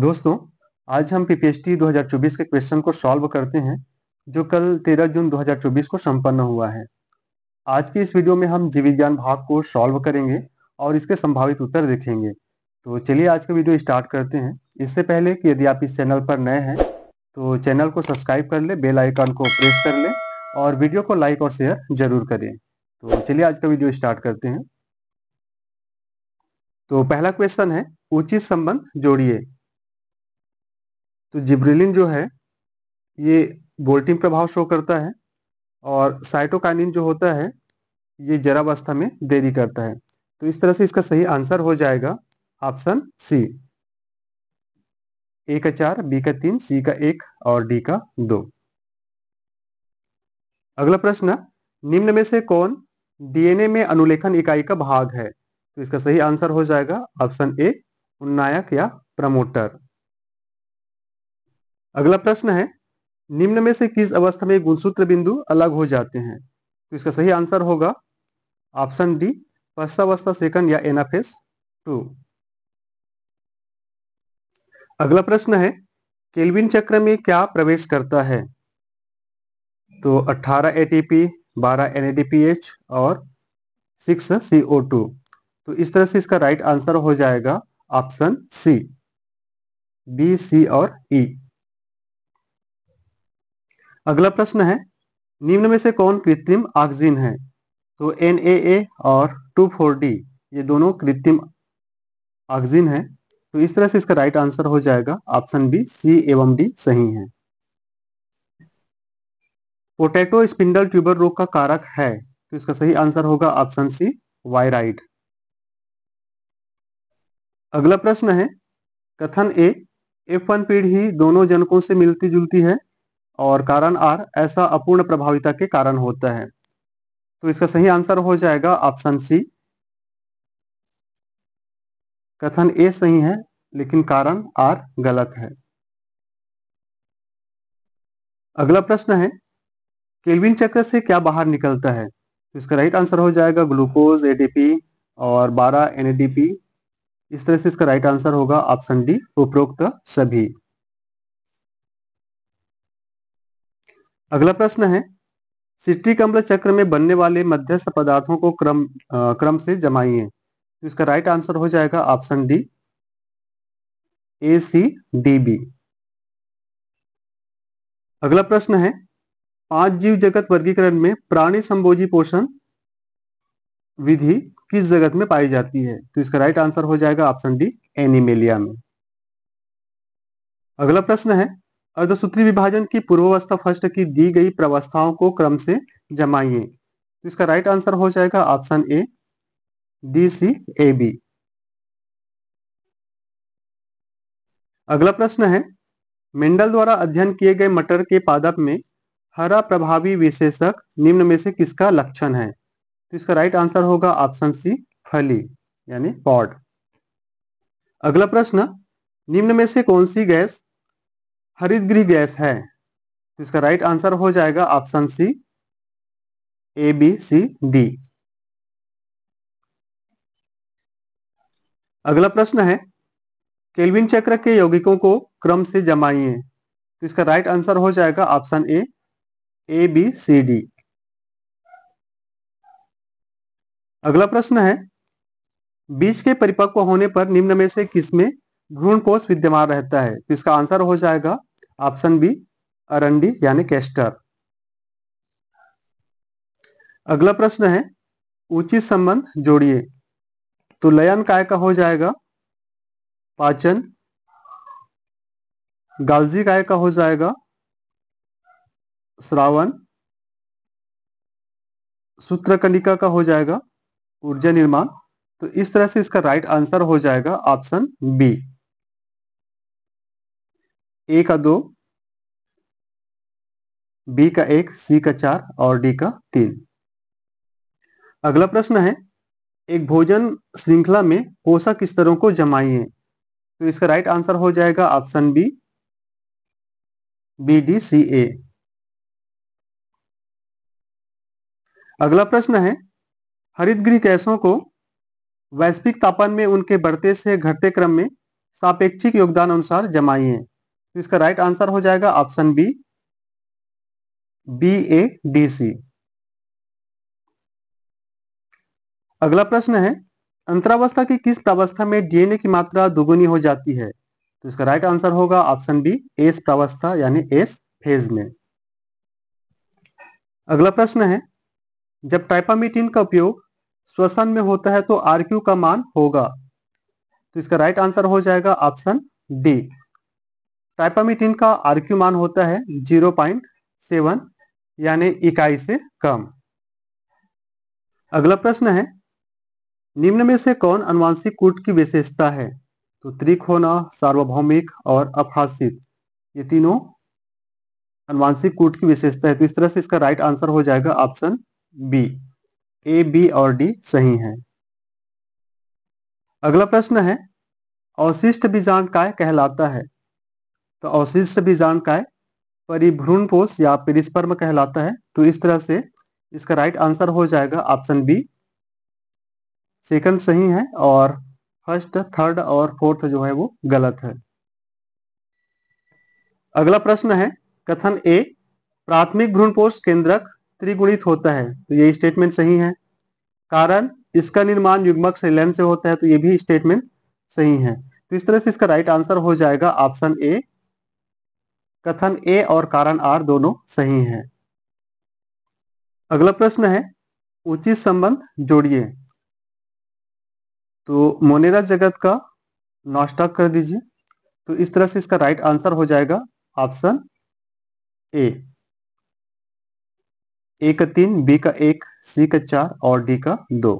दोस्तों आज हम पीपीएचटी 2024 के क्वेश्चन को सॉल्व करते हैं जो कल 13 जून 2024 को संपन्न हुआ है आज की इस वीडियो में हम जीव विज्ञान भाग को सॉल्व करेंगे और इसके संभावित उत्तर देखेंगे तो चलिए आज का वीडियो स्टार्ट करते हैं इससे पहले कि यदि आप इस चैनल पर नए हैं तो चैनल को सब्सक्राइब कर ले बेल आइकॉन को प्रेस कर ले और वीडियो को लाइक और शेयर जरूर करें तो चलिए आज का वीडियो स्टार्ट करते हैं तो पहला क्वेश्चन है उचित संबंध जोड़िए तो जिब्रिलिन जो है ये बोल्टिंग प्रभाव शो करता है और साइटोकाइनिन जो होता है ये जरावस्था में देरी करता है तो इस तरह से इसका सही आंसर हो जाएगा ऑप्शन सी ए का चार बी का तीन सी का एक और डी का दो अगला प्रश्न निम्न में से कौन डीएनए में अनुलेखन इकाई का भाग है तो इसका सही आंसर हो जाएगा ऑप्शन ए उन्नायक या प्रमोटर अगला प्रश्न है निम्न में से किस अवस्था में गुणसूत्र बिंदु अलग हो जाते हैं तो इसका सही आंसर होगा ऑप्शन डी अवस्था सेकंड या एनाफेस टू अगला प्रश्न है केल्विन चक्र में क्या प्रवेश करता है तो 18 एटीपी 12 एनएडीपीएच और 6 टू तो इस तरह से इसका राइट आंसर हो जाएगा ऑप्शन सी बी सी और ई e. अगला प्रश्न है निम्न में से कौन कृत्रिम ऑक्सीजन है तो एन और टू ये दोनों कृत्रिम ऑक्सीजन है तो इस तरह से इसका राइट आंसर हो जाएगा ऑप्शन बी सी एवं डी सही है पोटैटो स्पिंडल ट्यूबर रोग का कारक है तो इसका सही आंसर होगा ऑप्शन सी वायराइड अगला प्रश्न है कथन ए एफ वन पीढ़ी दोनों जनकों से मिलती जुलती है और कारण आर ऐसा अपूर्ण प्रभाविता के कारण होता है तो इसका सही आंसर हो जाएगा ऑप्शन सी कथन ए सही है लेकिन कारण आर गलत है अगला प्रश्न है केल्विन चक्र से क्या बाहर निकलता है तो इसका राइट आंसर हो जाएगा ग्लूकोज एटीपी और 12 एनएडीपी इस तरह से इसका राइट आंसर होगा ऑप्शन डी उपरोक्त सभी अगला प्रश्न है सिट्रिक अम्ल चक्र में बनने वाले मध्यस्थ पदार्थों को क्रम आ, क्रम से जमाइए तो इसका राइट आंसर हो जाएगा option D A C D B अगला प्रश्न है पांच जीव जगत वर्गीकरण में प्राणी संभोजी पोषण विधि किस जगत में पाई जाती है तो इसका राइट आंसर हो जाएगा ऑप्शन डी एनिमेलिया में अगला प्रश्न है अर्धसूत्री विभाजन की पूर्वावस्था फर्स्ट की दी गई प्रवस्थाओं को क्रम से जमाइए तो इसका राइट आंसर हो जाएगा option A D C A B अगला प्रश्न है मेंडल द्वारा अध्ययन किए गए मटर के पादप में हरा प्रभावी विशेषक निम्न में से किसका लक्षण है तो इसका राइट आंसर होगा ऑप्शन सी फली यानी पॉड अगला प्रश्न निम्न में से कौन सी गैस गृह गैस है तो इसका राइट आंसर हो जाएगा option C A B C D अगला प्रश्न है केल्विन चक्र के यौगिकों को क्रम से जमाइए तो इसका राइट आंसर हो जाएगा option A A B C D अगला प्रश्न है बीज के परिपक्व होने पर निम्न में से किसमें भ्रूण कोष विद्यमान रहता है तो इसका आंसर हो जाएगा ऑप्शन बी अरंडी यानी कैस्टर अगला प्रश्न है उचित संबंध जोड़िए तो लयन काय का हो जाएगा पाचन गालजी काय का हो जाएगा श्रावण सूत्रकनिका का हो जाएगा ऊर्जा निर्माण तो इस तरह से इसका राइट आंसर हो जाएगा ऑप्शन बी ए का दो बी का एक सी का चार और डी का तीन अगला प्रश्न है एक भोजन श्रृंखला में पोषक स्तरों को जमाइए तो इसका राइट आंसर हो जाएगा option B B D C A अगला प्रश्न है गृह गैसों को वैश्विक तापमान में उनके बढ़ते से घटते क्रम में सापेक्षिक योगदान अनुसार जमाइए तो इसका राइट आंसर हो जाएगा option B B A D C अगला प्रश्न है अंतरावस्था की किस प्रावस्था में डीएनए की मात्रा दुगुनी हो जाती है तो इसका राइट आंसर होगा ऑप्शन बी एस प्रावस्था यानी एस फेज में अगला प्रश्न है जब टाइपामिटिन का उपयोग श्वसन में होता है तो आर क्यू का मान होगा तो इसका राइट आंसर हो जाएगा ऑप्शन डी टाइपामिथिन का आरक्यू मान होता है जीरो पॉइंट सेवन यानी इकाई से कम अगला प्रश्न है निम्न में से कौन अनुवांशिक कूट की विशेषता है तो त्रिक होना सार्वभौमिक और अभाषित ये तीनों अनुवांशिक कूट की विशेषता है तो इस तरह से इसका राइट आंसर हो जाएगा ऑप्शन बी ए बी और डी सही है अगला प्रश्न है अवशिष्ट बीजांड काय कहलाता है तो अवशिष्ट बीजाणु का है परिभ्रूण कोष या परिस्पर्म कहलाता है तो इस तरह से इसका राइट आंसर हो जाएगा ऑप्शन बी सेकंड सही है और फर्स्ट थर्ड और फोर्थ जो है वो गलत है अगला प्रश्न है कथन ए प्राथमिक भ्रूणपोष केंद्रक त्रिगुणित होता है तो ये स्टेटमेंट सही है कारण इसका निर्माण युग्मक शैलन से होता है तो ये भी स्टेटमेंट सही है तो इस तरह से इसका राइट आंसर हो जाएगा ऑप्शन ए कथन ए और कारण आर दोनों सही हैं अगला प्रश्न है उचित संबंध जोड़िए तो मोनेरा जगत का नॉस्टॉक कर दीजिए तो इस तरह से इसका राइट आंसर हो जाएगा ऑप्शन ए ए का तीन बी का एक सी का चार और डी का दो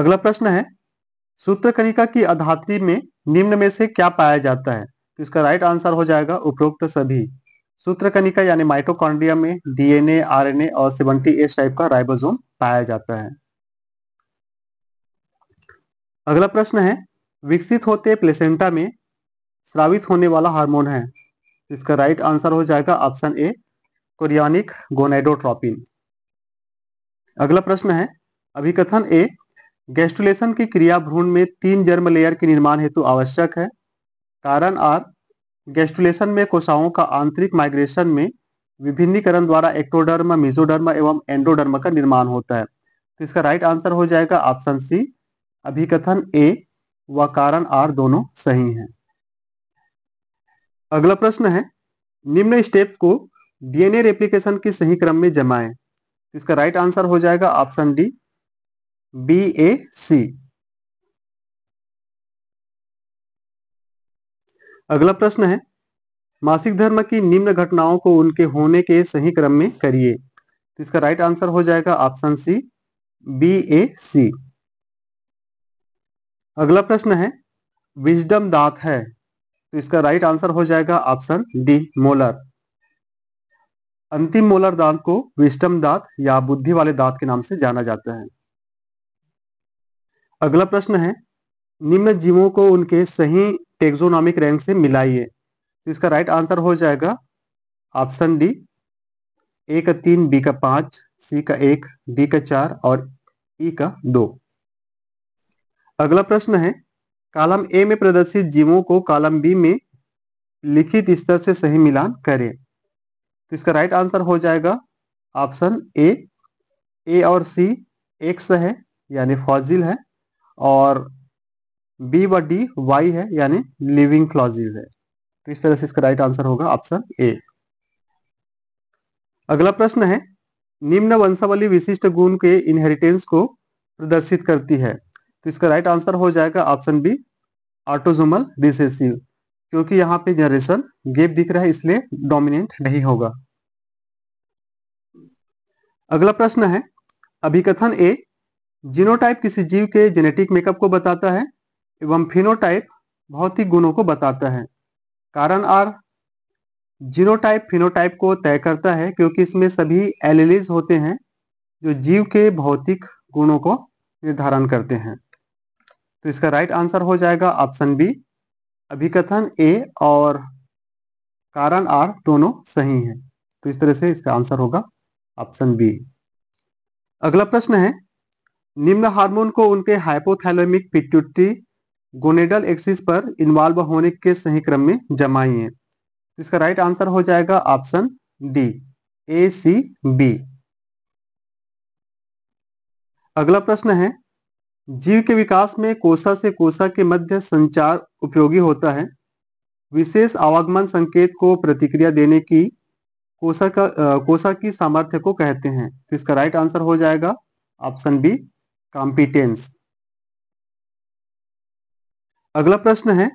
अगला प्रश्न है सूत्रकनिका की अधात्री में निम्न में से क्या पाया जाता है तो इसका राइट आंसर हो जाएगा उपरोक्त सभी सूत्रकनिका यानी माइटोकॉन्ड्रिया में डीएनए आरएनए और सेवनटी एस टाइप का राइबोसोम पाया जाता है अगला प्रश्न है विकसित होते प्लेसेंटा में स्रावित होने वाला हार्मोन है इसका राइट आंसर हो जाएगा ऑप्शन ए कोरियानिक गोनाइडोट्रोपिन अगला प्रश्न है अभिकथन ए गैस्टुलेशन की क्रिया भ्रूण में तीन जर्म लेयर के निर्माण हेतु आवश्यक है कारण आर गेस्टुलेशन में कोशाओं का आंतरिक माइग्रेशन में विभिन्नीकरण द्वारा एक्टोडर्म मिजोडर्म एवं एंडोडर्म का निर्माण होता है तो इसका राइट आंसर हो जाएगा ऑप्शन सी अभिकथन ए व कारण आर दोनों सही हैं अगला प्रश्न है निम्न स्टेप्स को डीएनए रेप्लिकेशन के सही क्रम में जमाएं तो इसका राइट आंसर हो जाएगा option D B A C अगला प्रश्न है मासिक धर्म की निम्न घटनाओं को उनके होने के सही क्रम में करिए तो इसका राइट आंसर हो जाएगा option C B A C अगला प्रश्न है विजडम दांत है तो इसका राइट आंसर हो जाएगा ऑप्शन डी मोलर अंतिम मोलर दांत को विस्टम दांत या बुद्धि वाले दांत के नाम से जाना जाता है अगला प्रश्न है निम्न जीवों को उनके सही टेक्सोनॉमिक रैंक से मिलाइए तो इसका राइट आंसर हो जाएगा ऑप्शन डी ए का तीन बी का पांच सी का एक डी का चार और ई e का दो अगला प्रश्न है कालम ए में प्रदर्शित जीवों को कालम बी में लिखित स्तर से सही मिलान करें तो इसका राइट आंसर हो जाएगा ऑप्शन ए ए और सी एक्स है यानी फॉजिल है और बी व डी वाई है यानी लिविंग क्लॉजिज है तो इस तरह से इसका राइट आंसर होगा ऑप्शन ए अगला प्रश्न है निम्न वंशावली विशिष्ट गुण के इनहेरिटेंस को प्रदर्शित करती है तो इसका राइट आंसर हो जाएगा ऑप्शन बी ऑटोजोमल रिसेसिव क्योंकि यहाँ पे जनरेशन गेप दिख रहा है इसलिए डोमिनेंट नहीं होगा अगला प्रश्न है अभिकथन ए जीनोटाइप किसी जीव के जेनेटिक मेकअप को बताता है एवं फिनोटाइप भौतिक गुणों को बताता है कारण आर जीनोटाइप फिनोटाइप को तय करता है क्योंकि इसमें सभी एलिलिज होते हैं जो जीव के भौतिक गुणों को निर्धारण करते हैं तो इसका राइट आंसर हो जाएगा ऑप्शन बी अभिकथन ए और कारण आर दोनों सही हैं तो इस तरह से इसका आंसर होगा ऑप्शन बी अगला प्रश्न है निम्न हार्मोन को उनके हाइपोथैलेमिक पिट्यूटरी गोनेडल एक्सिस पर इन्वॉल्व होने के सही क्रम में जमाइए तो इसका राइट आंसर हो जाएगा option D A C B अगला प्रश्न है जीव के विकास में कोशा से कोशा के मध्य संचार उपयोगी होता है विशेष आवागमन संकेत को प्रतिक्रिया देने की कोशा का आ, की सामर्थ्य को कहते हैं तो इसका राइट आंसर हो जाएगा ऑप्शन बी कॉम्पिटेंस अगला प्रश्न है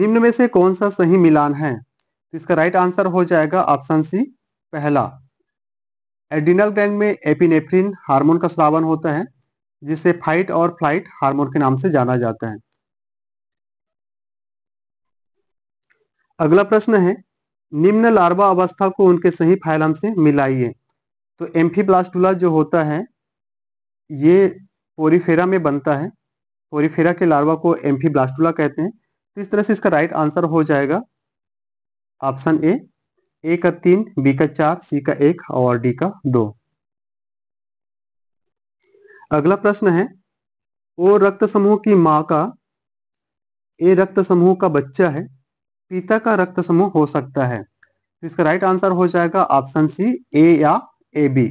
निम्न में से कौन सा सही मिलान है तो इसका राइट आंसर हो जाएगा ऑप्शन सी पहला एडिनल ग्लैंड में एपिनेफ्रिन हार्मोन का श्रावण होता है जिसे फाइट और फ्लाइट हार्मोन के नाम से जाना जाता है अगला प्रश्न है निम्न लार्वा अवस्था को उनके सही फाइलम से मिलाइए तो एम्फी जो होता है ये पोरीफेरा में बनता है पोरीफेरा के लार्वा को एम्फी ब्लास्टुला कहते हैं तो इस तरह से इसका राइट आंसर हो जाएगा ऑप्शन ए ए का तीन बी का चार सी का एक और डी का दो अगला प्रश्न है ओ रक्त समूह की माँ का ए रक्त समूह का बच्चा है पिता का रक्त समूह हो सकता है तो इसका राइट आंसर हो जाएगा ऑप्शन सी ए या ए बी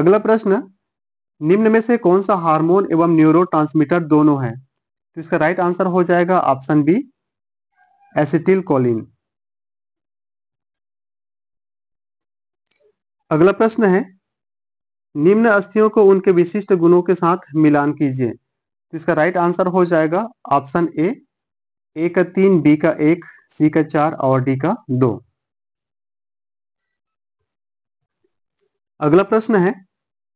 अगला प्रश्न निम्न में से कौन सा हार्मोन एवं न्यूरो दोनों है तो इसका राइट आंसर हो जाएगा ऑप्शन बी एसिटिल कोलिन अगला प्रश्न है निम्न अस्थियों को उनके विशिष्ट गुणों के साथ मिलान कीजिए तो इसका राइट आंसर हो जाएगा ऑप्शन ए ए का तीन बी का एक सी का चार और डी का दो अगला प्रश्न है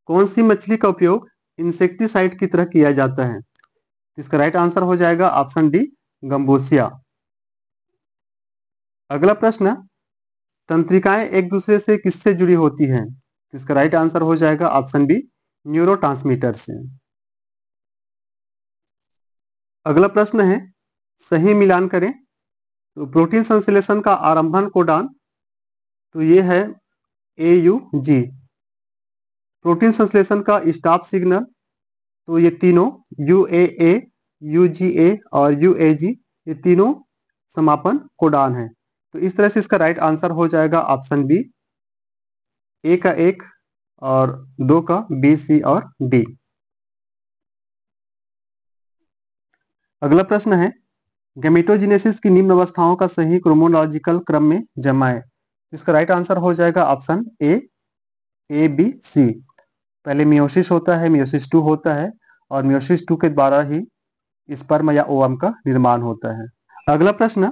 कौन सी मछली का उपयोग इंसेक्टिसाइड की तरह किया जाता है तो इसका राइट आंसर हो जाएगा ऑप्शन डी गंबोसिया अगला प्रश्न तंत्रिकाएं एक दूसरे से किससे जुड़ी होती हैं तो इसका राइट आंसर हो जाएगा ऑप्शन बी न्यूरो से अगला प्रश्न है सही मिलान करें तो प्रोटीन संश्लेषण का आरंभन कोडान तो ये है ए यू जी प्रोटीन संश्लेषण का स्टॉप सिग्नल तो ये तीनों यू ए ए यू जी ए और यू ए जी ये तीनों समापन कोडान है तो इस तरह से इसका राइट आंसर हो जाएगा ऑप्शन बी ए का एक और दो का बी सी और डी अगला प्रश्न है गेमेटोजिनेसिस की निम्न अवस्थाओं का सही क्रोमोलॉजिकल क्रम में जमाए तो इसका राइट आंसर हो जाएगा ऑप्शन ए ए बी सी पहले मियोसिस होता है मियोसिस टू होता है और मियोसिस टू के द्वारा ही स्पर्म या ओवम का निर्माण होता है अगला प्रश्न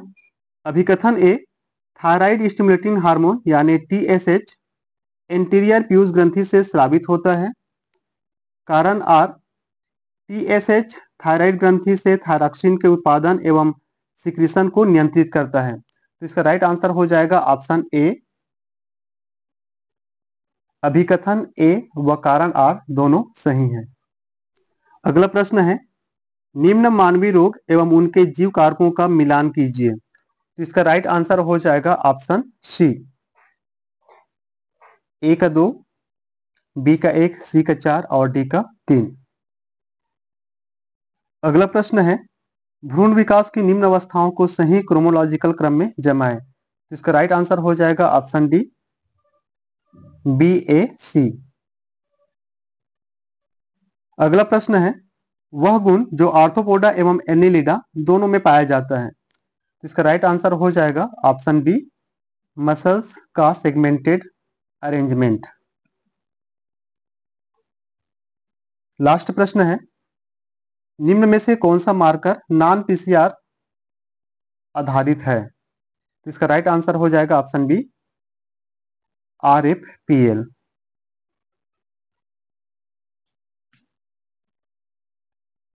अभिकथन ए थायराइड स्टिमुलेटिंग हार्मोन यानी टीएसएच एंटीरियर प्यूज ग्रंथि से स्रावित होता है कारण आर टीएसएच थायराइड ग्रंथि से थायरॉक्सिन के उत्पादन एवं सिक्रिशन को नियंत्रित करता है तो इसका राइट आंसर हो जाएगा ऑप्शन ए अभिकथन ए व कारण आर दोनों सही हैं। अगला प्रश्न है निम्न मानवीय रोग एवं उनके जीव कारकों का मिलान कीजिए तो इसका राइट आंसर हो जाएगा ऑप्शन सी ए का दो बी का एक सी का चार और डी का तीन अगला प्रश्न है भ्रूण विकास की निम्न अवस्थाओं को सही क्रोमोलॉजिकल क्रम में जमाएं तो इसका राइट आंसर हो जाएगा option D B A C अगला प्रश्न है वह गुण जो आर्थोपोडा एवं एनिलिडा दोनों में पाया जाता है तो इसका राइट आंसर हो जाएगा ऑप्शन बी मसल्स का सेगमेंटेड अरेंजमेंट लास्ट प्रश्न है निम्न में से कौन सा मार्कर नॉन पीसीआर आधारित है तो इसका राइट आंसर हो जाएगा option B R F P L